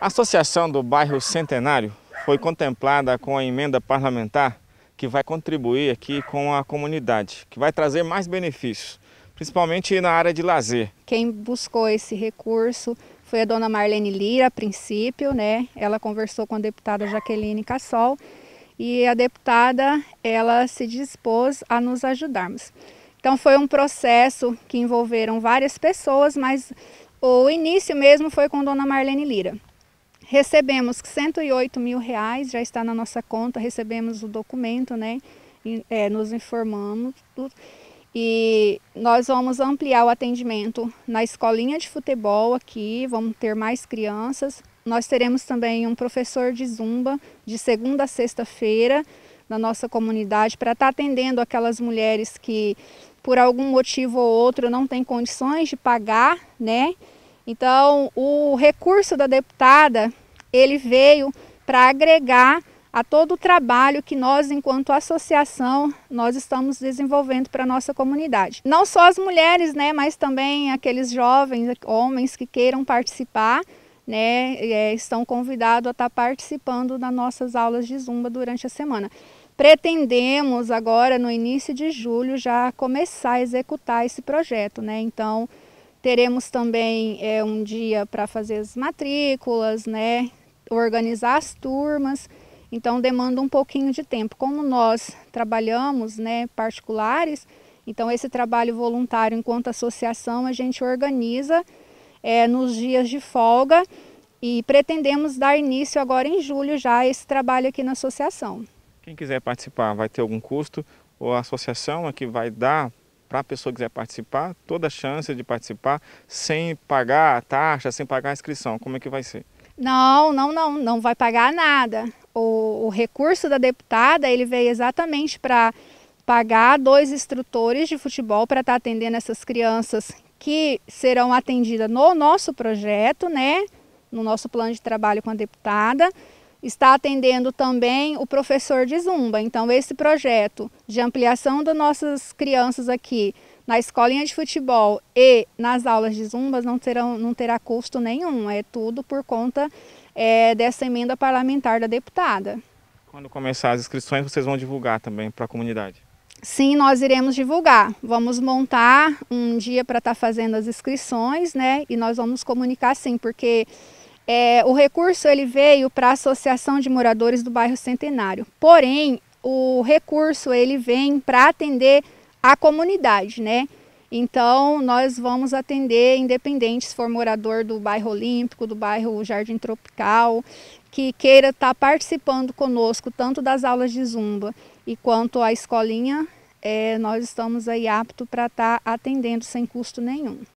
A associação do bairro Centenário foi contemplada com a emenda parlamentar que vai contribuir aqui com a comunidade, que vai trazer mais benefícios, principalmente na área de lazer. Quem buscou esse recurso foi a dona Marlene Lira, a princípio, né? Ela conversou com a deputada Jaqueline Cassol e a deputada, ela se dispôs a nos ajudarmos. Então foi um processo que envolveram várias pessoas, mas o início mesmo foi com a dona Marlene Lira recebemos 108 mil reais, já está na nossa conta, recebemos o documento, né? E, é, nos informamos e nós vamos ampliar o atendimento na escolinha de futebol aqui, vamos ter mais crianças. Nós teremos também um professor de zumba de segunda a sexta-feira na nossa comunidade para estar tá atendendo aquelas mulheres que por algum motivo ou outro não têm condições de pagar, né? Então, o recurso da deputada ele veio para agregar a todo o trabalho que nós, enquanto associação, nós estamos desenvolvendo para a nossa comunidade. Não só as mulheres, né, mas também aqueles jovens, homens que queiram participar, né, eh, estão convidados a estar tá participando das nossas aulas de Zumba durante a semana. Pretendemos agora, no início de julho, já começar a executar esse projeto, né, então teremos também é, um dia para fazer as matrículas, né, organizar as turmas, então demanda um pouquinho de tempo. Como nós trabalhamos, né, particulares, então esse trabalho voluntário enquanto associação a gente organiza é, nos dias de folga e pretendemos dar início agora em julho já esse trabalho aqui na associação. Quem quiser participar vai ter algum custo ou a associação aqui é vai dar para a pessoa que quiser participar, toda a chance de participar sem pagar a taxa, sem pagar a inscrição. Como é que vai ser? Não, não, não, não vai pagar nada. O, o recurso da deputada ele veio exatamente para pagar dois instrutores de futebol para estar tá atendendo essas crianças que serão atendidas no nosso projeto, né? No nosso plano de trabalho com a deputada está atendendo também o professor de Zumba. Então, esse projeto de ampliação das nossas crianças aqui na escolinha de futebol e nas aulas de Zumba não, terão, não terá custo nenhum, é tudo por conta é, dessa emenda parlamentar da deputada. Quando começar as inscrições, vocês vão divulgar também para a comunidade? Sim, nós iremos divulgar. Vamos montar um dia para estar tá fazendo as inscrições, né? E nós vamos comunicar sim, porque é, o recurso ele veio para a Associação de Moradores do Bairro Centenário. Porém, o recurso ele vem para atender a comunidade, né? Então, nós vamos atender independente se for morador do bairro Olímpico, do bairro Jardim Tropical, que queira estar tá participando conosco, tanto das aulas de Zumba e quanto à escolinha, é, nós estamos aí apto para estar tá atendendo sem custo nenhum.